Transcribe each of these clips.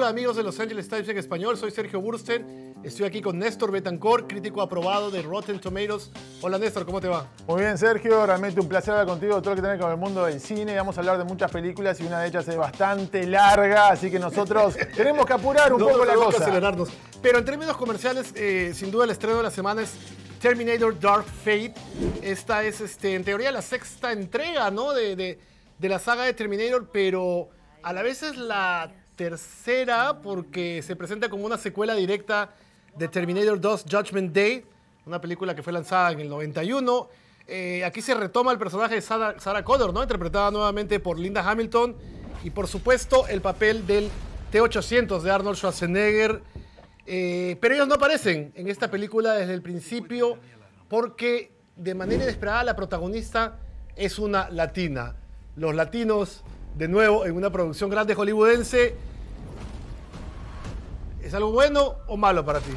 Hola amigos de Los Angeles Times en español, soy Sergio Bursten. Estoy aquí con Néstor Betancor, crítico aprobado de Rotten Tomatoes. Hola Néstor, ¿cómo te va? Muy bien Sergio, realmente un placer hablar contigo, todo lo que tiene con el mundo del cine. Vamos a hablar de muchas películas y una de ellas es bastante larga, así que nosotros tenemos que apurar un poco no, la cosa. Acelerarnos. Pero en términos comerciales, eh, sin duda el estreno de la semana es Terminator Dark Fate. Esta es, este, en teoría, la sexta entrega, ¿no? de, de la saga de Terminator, pero a la vez es la tercera porque se presenta como una secuela directa de Terminator 2 Judgment Day, una película que fue lanzada en el 91. Eh, aquí se retoma el personaje de Sarah, Connor, ¿no? interpretada nuevamente por Linda Hamilton y por supuesto el papel del T-800 de Arnold Schwarzenegger. Eh, pero ellos no aparecen en esta película desde el principio porque de manera inesperada la protagonista es una latina. Los latinos, de nuevo, en una producción grande hollywoodense, ¿Es algo bueno o malo para ti?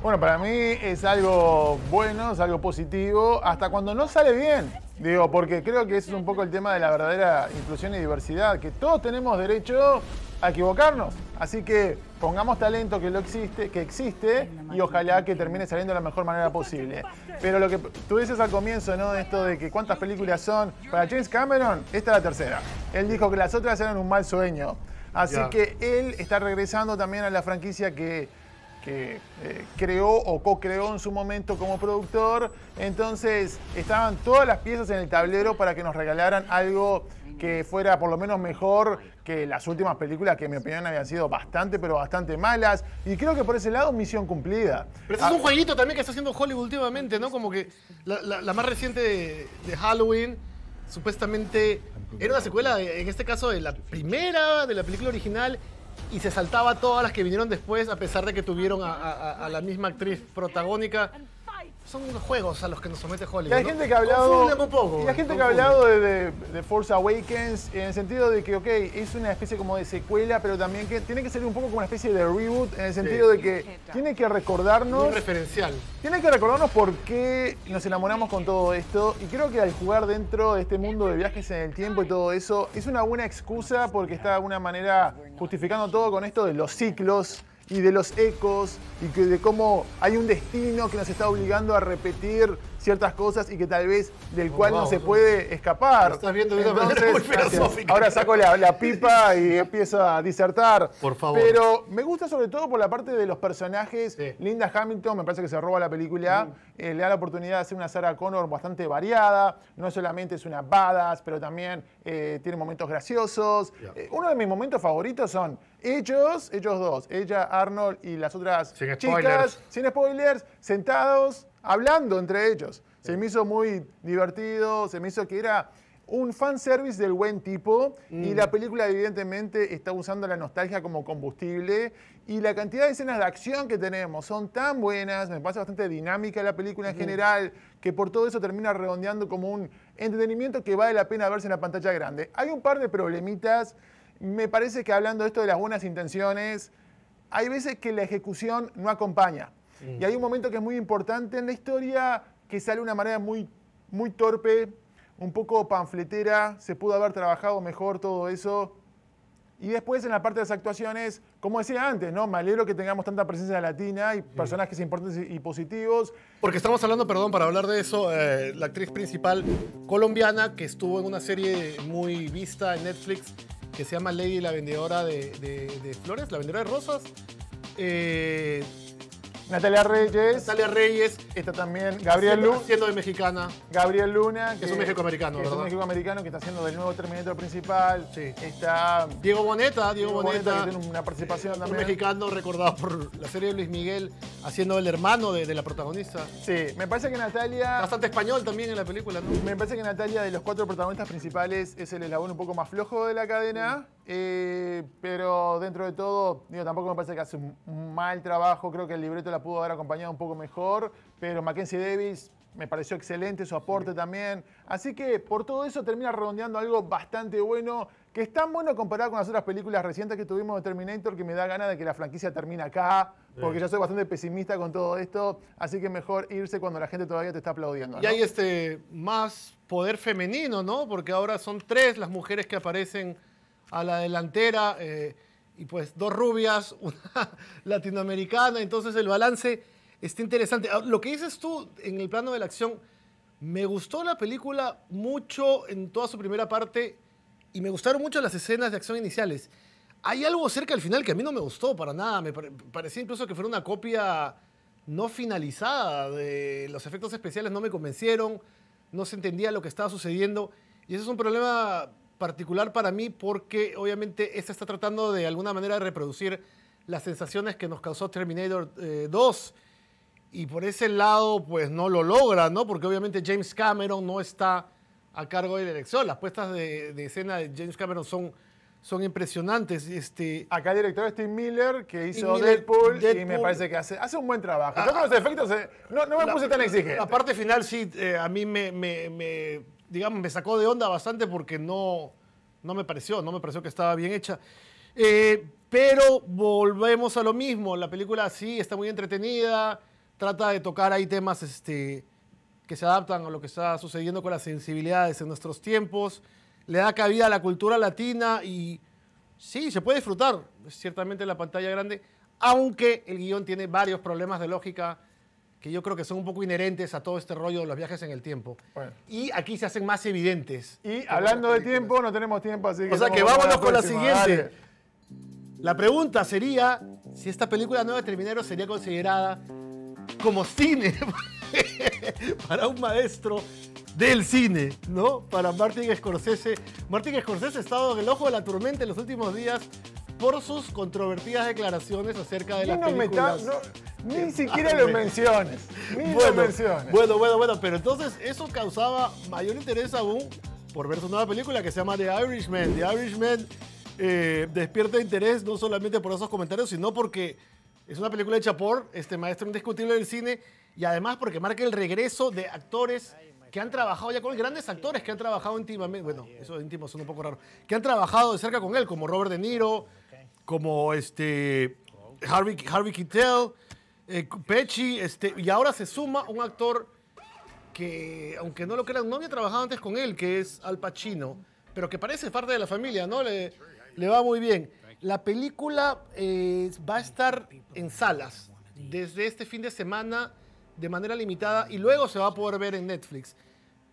Bueno, para mí es algo bueno, es algo positivo, hasta cuando no sale bien. Digo, porque creo que ese es un poco el tema de la verdadera inclusión y diversidad, que todos tenemos derecho a equivocarnos. Así que pongamos talento que lo existe, que existe y ojalá que termine saliendo de la mejor manera posible. Pero lo que tú dices al comienzo, ¿no? Esto de que cuántas películas son. Para James Cameron, esta es la tercera. Él dijo que las otras eran un mal sueño. Así que él está regresando también a la franquicia que, eh, creó o co-creó en su momento como productor. Entonces estaban todas las piezas en el tablero para que nos regalaran algo que fuera por lo menos mejor que las últimas películas que en mi opinión habían sido bastante, pero bastante malas. Y creo que por ese lado, misión cumplida. Pero es un jueguito también que está haciendo Hollywood últimamente, ¿no? Como que la, más reciente de Halloween supuestamente era una secuela, en este caso, de la primera, de la película original, y se saltaba todas las que vinieron después, a pesar de que tuvieron a, a la misma actriz protagónica son juegos a los que nos somete Hollywood. Y hay gente que ha hablado, hay gente que ha hablado de, Force Awakens en el sentido de que, ok, es una especie como de secuela, pero también que tiene que ser un poco como una especie de reboot en el sentido de que tiene que recordarnos. Un referencial. Tiene que recordarnos por qué nos enamoramos con todo esto. Y creo que al jugar dentro de este mundo de viajes en el tiempo y todo eso, es una buena excusa porque está de alguna manera justificando todo con esto de los ciclos y de los ecos y que de cómo hay un destino que nos está obligando a repetir ciertas cosas y que tal vez del cual no se puede escapar. Estás viendo una muy filosófica. Ahora saco la, pipa y empiezo a disertar. Por favor. Pero me gusta sobre todo por la parte de los personajes. Linda Hamilton, me parece que se roba la película. Eh, le da la oportunidad de hacer una Sarah Connor bastante variada. No solamente es una badass, pero también eh, tiene momentos graciosos. Eh, uno de mis momentos favoritos son ellos, ellos dos, ella, Arnold y las otras chicas, sin spoilers, sentados, hablando entre ellos. Se me hizo muy divertido, se me hizo que era un fanservice del buen tipo y mm. la película evidentemente está usando la nostalgia como combustible y la cantidad de escenas de acción que tenemos son tan buenas, me parece bastante dinámica la película en general, que por todo eso termina redondeando como un entretenimiento que vale la pena verse en la pantalla grande. Hay un par de problemitas me parece que hablando de esto de las buenas intenciones, hay veces que la ejecución no acompaña. Mm. Y hay un momento que es muy importante en la historia que sale de una manera muy, muy torpe, un poco panfletera, se pudo haber trabajado mejor todo eso. Y después en la parte de las actuaciones, como decía antes, ¿no? Me alegro que tengamos tanta presencia latina y mm. personajes importantes y positivos. Porque estamos hablando, perdón, para hablar de eso, eh, la actriz principal colombiana que estuvo en una serie muy vista en Netflix que se llama Lady la vendedora de, flores, la vendedora de rosas. Eh, Natalia Reyes. Natalia Reyes. Está también Gabriel Luna. Siendo de mexicana. Gabriel Luna. Que, es un mexicoamericano, ¿verdad? Es un mexicoamericano que está haciendo del nuevo Terminator principal. Sí. Está. Diego Boneta. Diego, Boneta, que tiene una participación también. Un mexicano recordado por la serie de Luis Miguel, haciendo el hermano de, la protagonista. Sí. Me parece que Natalia. Bastante español también en la película, Me parece que Natalia, de los cuatro protagonistas principales, es el eslabón un poco más flojo de la cadena. Eh, pero dentro de todo, digo, tampoco me parece que hace un mal trabajo. Creo que el libreto la pudo haber acompañado un poco mejor. Pero Mackenzie Davis me pareció excelente su aporte también. Así que por todo eso termina redondeando algo bastante bueno, que es tan bueno comparado con las otras películas recientes que tuvimos de Terminator, que me da ganas de que la franquicia termine acá, porque yo soy bastante pesimista con todo esto, así que mejor irse cuando la gente todavía te está aplaudiendo. Y hay este más poder femenino, ¿no? Porque ahora son tres las mujeres que aparecen a la delantera. Eh, y pues dos rubias, una latinoamericana, entonces el balance está interesante. Ah, lo que dices tú en el plano de la acción, me gustó la película mucho en toda su primera parte y me gustaron mucho las escenas de acción iniciales. Hay algo cerca al final que a mí no me gustó para nada, me parecía incluso que fuera una copia no finalizada de los efectos especiales, no me convencieron, no se entendía lo que estaba sucediendo y eso es un problema particular para mí porque obviamente esta está tratando de alguna manera de reproducir las sensaciones que nos causó Terminator 2 eh, y por ese lado pues no lo logra, ¿no? Porque obviamente James Cameron no está a cargo de la elección. Las puestas de, escena de James Cameron son, son impresionantes. Este, Acá el director Steve Miller, que hizo Deadpool, y me parece que hace, un buen trabajo. Ah, Yo con los efectos eh, no, me puse tan exigente. La parte final sí, eh, a mí me digamos, me sacó de onda bastante porque no, no me pareció, no me pareció que estaba bien hecha. Eh, pero volvemos a lo mismo, la película sí está muy entretenida, trata de tocar ahí temas este, que se adaptan a lo que está sucediendo con las sensibilidades en nuestros tiempos, le da cabida a la cultura latina y sí, se puede disfrutar, ciertamente en la pantalla grande, aunque el guión tiene varios problemas de lógica que yo creo que son un poco inherentes a todo este rollo de los viajes en el tiempo. Y aquí se hacen más evidentes. Y hablando de tiempo, no tenemos tiempo, así que... O sea que vámonos con la, siguiente. La pregunta sería si esta película nueva de Terminero sería considerada como cine para un maestro del cine, ¿no? Para Martin Scorsese. Martin Scorsese ha estado en el ojo de la tormenta en los últimos días por sus controvertidas declaraciones acerca de las no películas. Ni ah, siquiera lo menciones. Ni lo menciones. Bueno, bueno, bueno. Pero entonces eso causaba mayor interés aún por ver su nueva película que se llama The Irishman. The Irishman eh, despierta interés no solamente por esos comentarios, sino porque es una película hecha por este maestro indiscutible del cine y además porque marca el regreso de actores que han trabajado ya con grandes actores que han trabajado íntimamente, bueno, eso íntimo son un poco raro, que han trabajado de cerca con él, como Robert De Niro, como este Harvey, Harvey Keitel, eh, Pechi, este, y ahora se suma un actor que, aunque no lo crean, no había trabajado antes con él, que es Al Pacino, pero que parece parte de la familia, ¿no? Le, va muy bien. La película eh, va a estar en salas desde este fin de semana de manera limitada y luego se va a poder ver en Netflix.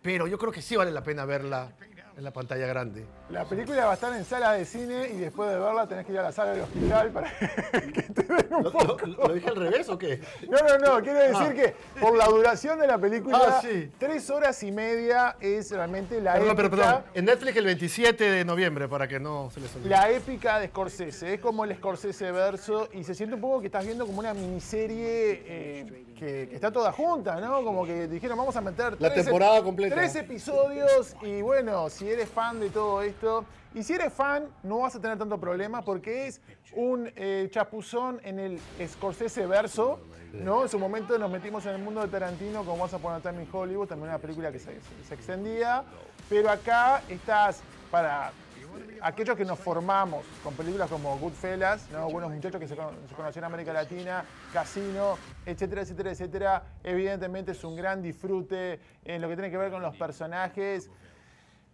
Pero yo creo que sí vale la pena verla en la pantalla grande. La película va a estar en sala de cine y después de verla tenés que ir a la sala del hospital para que te den un poco. ¿Lo, dije al revés o qué? No, no, no. Quiero ah. decir que por la duración de la película, ah, sí. tres horas y media es realmente la perdón, Pero, perdón. En Netflix el 27 de noviembre, para que no se les olvide. La épica de Scorsese. Es como el Scorsese verso y se siente un poco que estás viendo como una miniserie eh, que, está toda junta, ¿no? Como que dijeron, vamos a meter... Tres, Tres episodios y bueno, si eres fan de todo esto, y si eres fan, no vas a tener tanto problema porque es un eh, chapuzón en el Scorsese verso, ¿no? En su momento nos metimos en el mundo de Tarantino como vas a poner en Hollywood, también una película que se, extendía, pero acá estás para aquellos que nos formamos con películas como Goodfellas, ¿no? buenos muchachos que se, se conocieron en América Latina, Casino, etcétera, etcétera, etcétera, evidentemente es un gran disfrute en lo que tiene que ver con los personajes.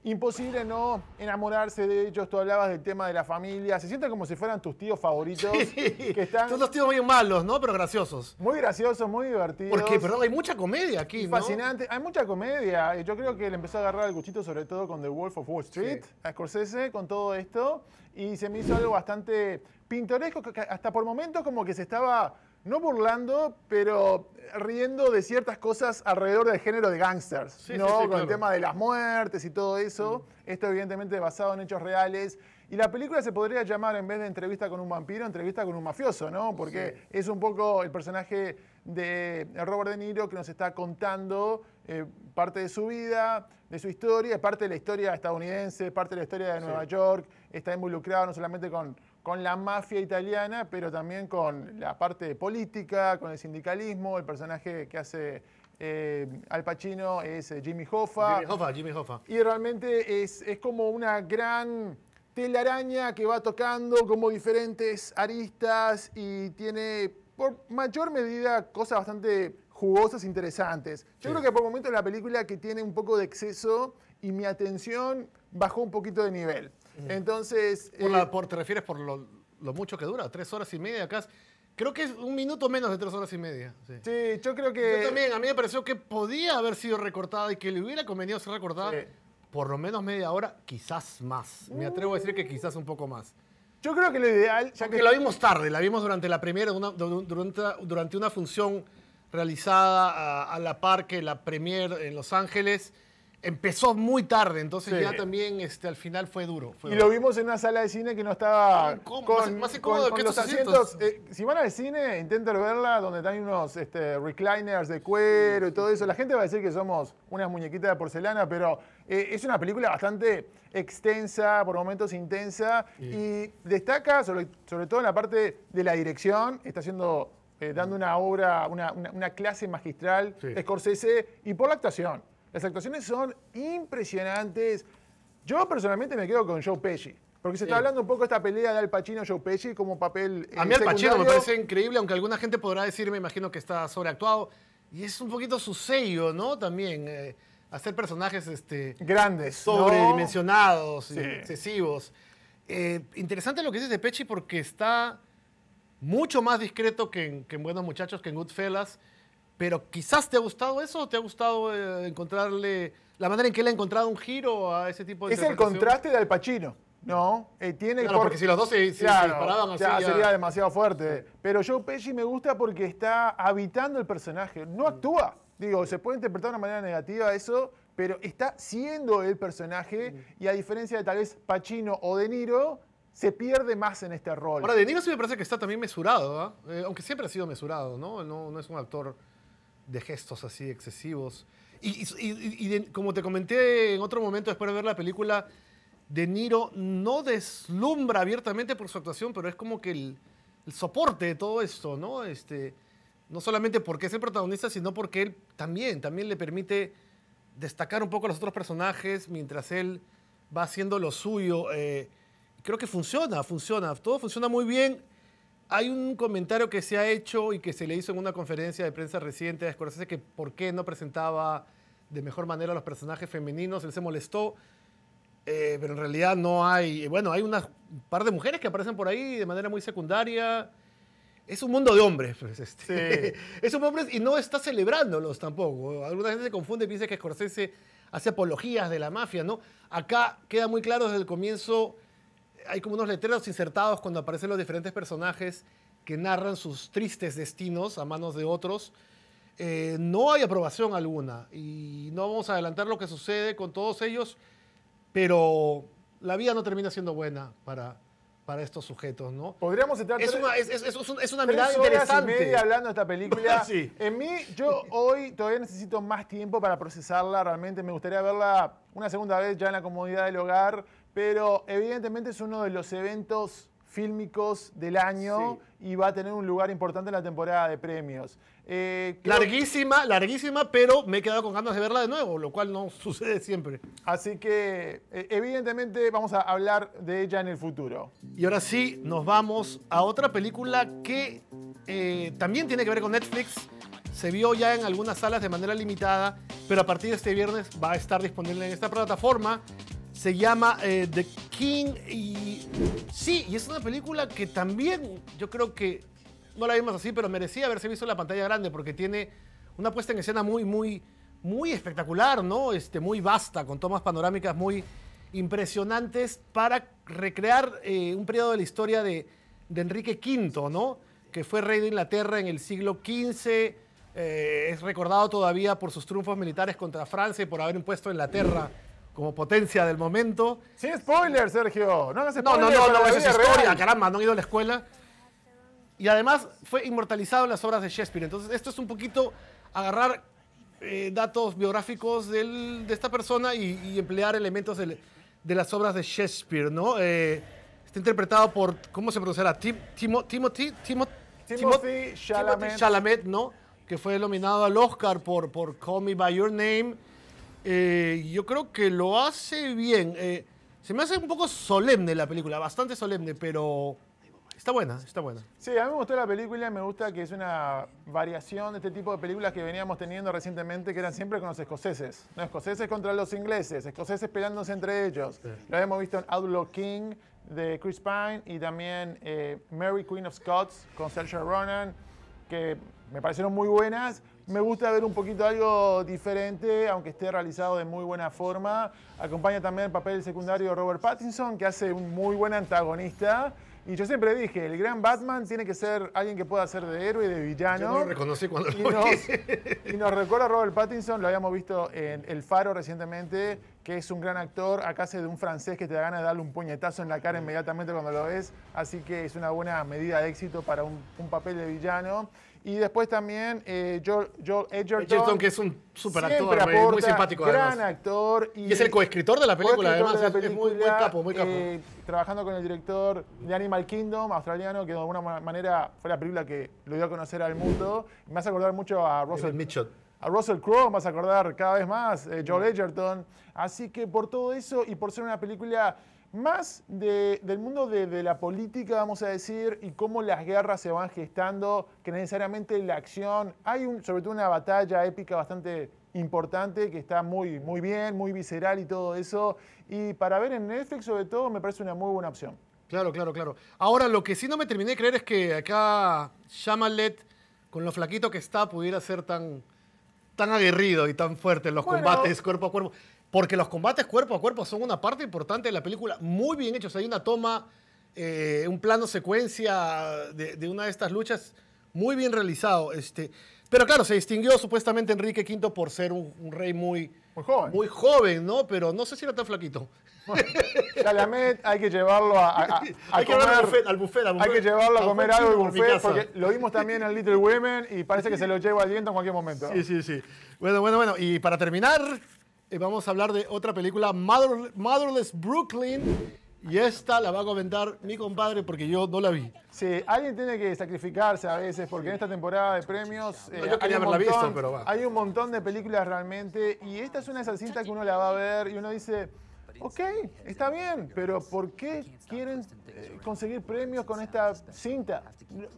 Imposible no enamorarse de ellos. Tú hablabas del tema de la familia. Se siente como si fueran tus tíos favoritos. Sí. Son los tíos muy malos, ¿no? Pero graciosos. Muy graciosos, muy divertidos. Porque, pero hay mucha comedia aquí, ¿no? Fascinante. Hay mucha comedia. Eh, yo creo que le empezó a agarrar el cuchito, sobre todo con The Wolf of Wall Street, a Scorsese, con todo esto. Y se me hizo algo bastante pintoresco, hasta por momentos como que se estaba no burlando, pero riendo de ciertas cosas alrededor del género de gangsters, ¿no? Con el tema de las muertes y todo eso. Mm. Esto evidentemente basado en hechos reales. Y la película se podría llamar, en vez de entrevista con un vampiro, entrevista con un mafioso, ¿no? Porque es un poco el personaje de Robert De Niro que nos está contando eh, parte de su vida, de su historia, parte de la historia estadounidense, parte de la historia de Nueva York. Está involucrado no solamente con con la mafia italiana, pero también con la parte política, con el sindicalismo, el personaje que hace eh, Al Pacino es eh, Jimmy Hoffa. Jimmy Hoffa, Jimmy Hoffa. Y realmente es, como una gran telaraña que va tocando como diferentes aristas y tiene por mayor medida cosas bastante jugosas, interesantes. Yo creo que por momentos la película que tiene un poco de exceso y mi atención bajó un poquito de nivel. Entonces... Eh, por ¿Te refieres por lo, mucho que dura? Tres horas y media acá. Creo que es un minuto menos de tres horas y media. Sí, yo creo que... Yo también, a mí me pareció que podía haber sido recortada y que le hubiera convenido ser recortada por lo menos media hora, quizás más. Me atrevo a decir que quizás un poco más. Yo creo que lo ideal... Ya que... la vimos tarde, la vimos durante la primera, una, durante, durante, una función realizada a, la par que la premier en Los Ángeles empezó muy tarde, entonces ya también este, al final fue duro. y lo vimos en una sala de cine que no estaba más, cómodo los asientos. Eh, si van al cine, intenten verla donde están unos este, recliners de cuero y todo eso. La gente va a decir que somos unas muñequitas de porcelana, pero eh, es una película bastante extensa, por momentos intensa, y destaca sobre, todo en la parte de la dirección. Está haciendo eh, dando una obra, una, clase magistral, Scorsese, y por la actuación. Las actuaciones son impresionantes. Yo personalmente me quedo con Joe Pesci. Porque se está hablando un poco de esta pelea de Al Pacino Joe Pesci como papel. Eh, a mí Al Pacino me parece increíble, aunque alguna gente podrá decir, me imagino que está sobreactuado. Y es un poquito su sello, ¿no? También. Eh, hacer personajes este, grandes, sobredimensionados, excesivos. Eh, interesante lo que dices de Pesci porque está mucho más discreto que en, que Buenos Muchachos, que en Goodfellas. Pero quizás te ha gustado eso, o te ha gustado eh, encontrarle la manera en que él ha encontrado un giro a ese tipo de Es el contraste de Al Pacino. No, eh, tiene porque si los dos se, se, Sería demasiado fuerte. Pero Joe Pesci me gusta porque está habitando el personaje. No actúa. Digo, se puede interpretar de una manera negativa eso, pero está siendo el personaje. Y a diferencia de tal vez Pacino o De Niro, se pierde más en este rol. Ahora, De Niro sí me parece que está también mesurado, ¿ah? eh, aunque siempre ha sido mesurado, ¿no? ¿no? No es un actor de gestos así excesivos. Y, como te comenté en otro momento después de ver la película, De Niro no deslumbra abiertamente por su actuación, pero es como que el, soporte de todo esto, ¿no? Este, no solamente porque es el protagonista, sino porque él también, también le permite destacar un poco a los otros personajes mientras él va haciendo lo suyo. Eh, creo que funciona, funciona, todo funciona muy bien. Hay un comentario que se ha hecho y que se le hizo en una conferencia de prensa reciente a Scorsese que por qué no presentaba de mejor manera a los personajes femeninos, él se molestó, eh, pero en realidad no hay, eh, bueno, hay un par de mujeres que aparecen por ahí de manera muy secundaria. Es un mundo de hombres, pues, este. sí. es un hombres y no está celebrándolos tampoco. Alguna gente se confunde y piensa que Scorsese hace apologías de la mafia, ¿no? Acá queda muy claro desde el comienzo hay como unos letreros insertados cuando aparecen los diferentes personajes que narran sus tristes destinos a manos de otros. Eh, no hay aprobación alguna y no vamos a adelantar lo que sucede con todos ellos, pero la vida no termina siendo buena para, para estos sujetos, ¿no? Podríamos entrar es una, es, una mirada interesante. hablando de esta película. En mí, yo hoy todavía necesito más tiempo para procesarla. Realmente me gustaría verla una segunda vez ya en la comodidad del hogar pero evidentemente es uno de los eventos fílmicos del año y va a tener un lugar importante en la temporada de premios. Eh, larguísima, larguísima, pero me he quedado con ganas de verla de nuevo, lo cual no sucede siempre. Así que eh, evidentemente vamos a hablar de ella en el futuro. Y ahora sí, nos vamos a otra película que eh, también tiene que ver con Netflix. Se vio ya en algunas salas de manera limitada, pero a partir de este viernes va a estar disponible en esta plataforma se llama eh, The King y sí, y es una película que también yo creo que no la vimos así, pero merecía haberse visto en la pantalla grande porque tiene una puesta en escena muy, muy, muy espectacular, ¿no? Este, muy vasta, con tomas panorámicas muy impresionantes para recrear eh, un periodo de la historia de, Enrique V, ¿no? Que fue rey de Inglaterra en el siglo XV, eh, es recordado todavía por sus triunfos militares contra Francia y por haber impuesto a Inglaterra como potencia del momento. Sin spoiler, Sergio. No hagas spoiler. No, no, no, no, es historia, caramba, no han ido a la escuela. Y además fue inmortalizado en las obras de Shakespeare. Entonces, esto es un poquito agarrar eh, datos biográficos del, de esta persona y, y emplear elementos de las obras de Shakespeare, ¿no? Eh, está interpretado por, ¿cómo se pronunciará? Tim, Timo, Timothy, Timo, Timothy, Chalamet. ¿no? Que fue nominado al Oscar por, por Call Me By Your Name eh, yo creo que lo hace bien. Eh, se me hace un poco solemne la película, bastante solemne, pero está buena, está buena. Sí, a mí me gustó la película, me gusta que es una variación de este tipo de películas que veníamos teniendo recientemente, que eran siempre con los escoceses. no escoceses contra los ingleses, escoceses peleándose entre ellos. Lo habíamos visto en Outlaw King de Chris Pine y también eh, Mary Queen of Scots con Saoirse Ronan, que me parecieron muy buenas, me gusta ver un poquito algo diferente, aunque esté realizado de muy buena forma. Acompaña también el papel secundario Robert Pattinson, que hace un muy buen antagonista. Y yo siempre dije, el gran Batman tiene que ser alguien que pueda ser de héroe y de villano. Yo no lo reconocí cuando y nos, y nos recuerda a Robert Pattinson, lo habíamos visto en El Faro recientemente, que es un gran actor. Acá de un francés que te da ganas de darle un puñetazo en la cara inmediatamente cuando lo ves. Así que es una buena medida de éxito para un papel de villano. Y después también eh, Joel, Edgerton, Edgerton. que es un super actor, muy simpático gran actor. Y, es el coescritor de la película, además. es muy, capo, muy capo. Eh, trabajando con el director de Animal Kingdom, australiano, que de alguna manera fue la película que lo dio a conocer al mundo. Me a acordar mucho a Russell Mitchell. A Russell Crowe vas a acordar cada vez más, eh, Joel mm. Edgerton. Así que por todo eso y por ser una película más del mundo de, la política, vamos a decir, y cómo las guerras se van gestando, que necesariamente la acción, hay un, sobre todo una batalla épica bastante importante que está muy, muy bien, muy visceral y todo eso, y para ver en Netflix sobre todo me parece una muy buena opción. Claro, claro, claro. Ahora, lo que sí no me terminé de creer es que acá Shamalet, con lo flaquito que está, pudiera ser tan, tan aguerrido y tan fuerte en los combates cuerpo a cuerpo. Porque los combates cuerpo a cuerpo son una parte importante de la película, muy bien hechos. Hay una toma, eh, un plano secuencia de, una de estas luchas muy bien realizado. Este, pero claro, se distinguió supuestamente Enrique V por ser un, rey muy, muy joven. ¿no? Pero no sé si era tan flaquito. Chalamet hay que llevarlo a, a, hay Que al, buffet, al, buffet, Hay que llevarlo a comer algo al buffet, porque lo vimos también en Little Women y parece que se lo lleva al viento en cualquier momento. Sí, sí, sí. Bueno, bueno, bueno. Y para terminar, eh, vamos a hablar de otra película, Motherless Brooklyn. Y esta la va a comentar mi compadre porque yo no la vi. Sí, alguien tiene que sacrificarse a veces porque en esta temporada de premios eh, hay, un montón, visto, pero va. hay un montón de películas realmente y esta es una de esas cintas que uno la va a ver y uno dice, Ok, está bien, pero ¿por qué quieren eh, conseguir premios con esta cinta?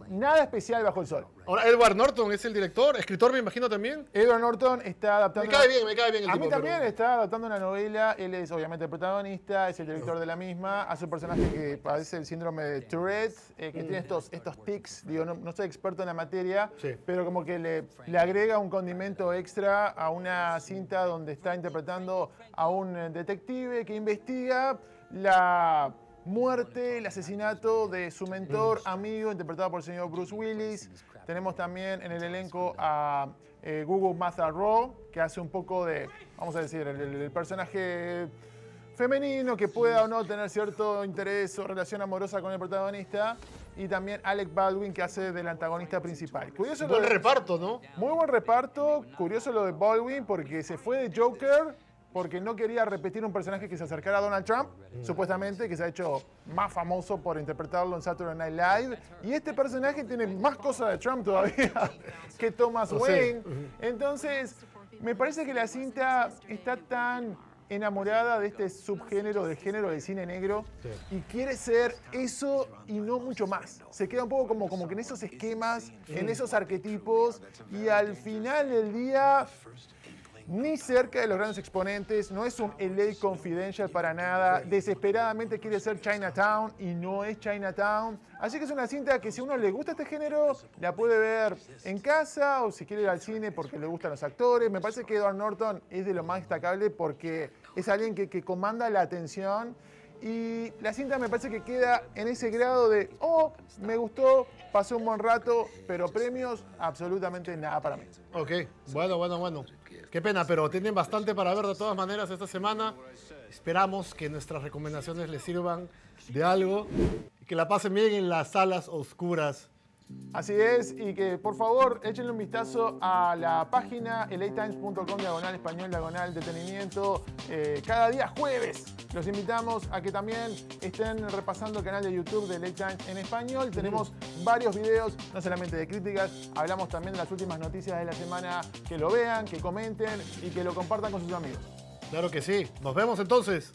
Nada especial bajo el sol. Ahora, Edward Norton es el director, escritor, me imagino también. Edward Norton está adaptando. Me cae bien, me cae bien el A mí también está adaptando una novela. Él es obviamente el protagonista, es el director de la misma. Hace un personaje que padece el síndrome de Tourette, eh, que tiene estos, estos tics. Digo, no, soy experto en la materia, pero como que le, le agrega un condimento extra a una cinta donde está interpretando a un detective investiga la muerte, el asesinato de su mentor, amigo, interpretado por el señor Bruce Willis. Tenemos también en el elenco a Google Matha Raw, que hace un poco de, vamos a decir, el, personaje femenino que pueda o no tener cierto interés o relación amorosa con el protagonista. Y también Alec Baldwin, que hace del antagonista principal. Curioso buen reparto, ¿no? Muy buen reparto. Curioso lo de Baldwin, porque se fue de Joker porque no quería repetir un personaje que se acercara a Donald Trump, supuestamente, que se ha hecho más famoso por interpretarlo en Saturday Night Live. Y este personaje tiene más cosas de Trump todavía que Thomas oh, Wayne. Entonces, me parece que la cinta está tan enamorada de este subgénero del género de cine negro y quiere ser eso y no mucho más. Se queda un poco como, como que en esos esquemas, en esos arquetipos y al final del día ni cerca de los grandes exponentes, no es un LA Confidential para nada, desesperadamente quiere ser Chinatown y no es Chinatown, así que es una cinta que si uno le gusta este género, la puede ver en casa o si quiere ir al cine porque le gustan los actores, me parece que Edward Norton es de lo más destacable porque es alguien que, comanda la atención y la cinta me parece que queda en ese grado de, oh, me gustó, pasó un buen rato, pero premios, absolutamente nada para mí. Ok, bueno, bueno, bueno. Qué pena, pero tienen bastante para ver de todas maneras esta semana. Esperamos que nuestras recomendaciones les sirvan de algo y que la pasen bien en las salas oscuras Así es, y que por favor échenle un vistazo a la página elaytimes.com diagonal español diagonal detenimiento. Eh, cada día jueves los invitamos a que también estén repasando el canal de YouTube de Late Times en español. Tenemos varios videos, no solamente de críticas, hablamos también de las últimas noticias de la semana. Que lo vean, que comenten y que lo compartan con sus amigos. Claro que sí. Nos vemos entonces.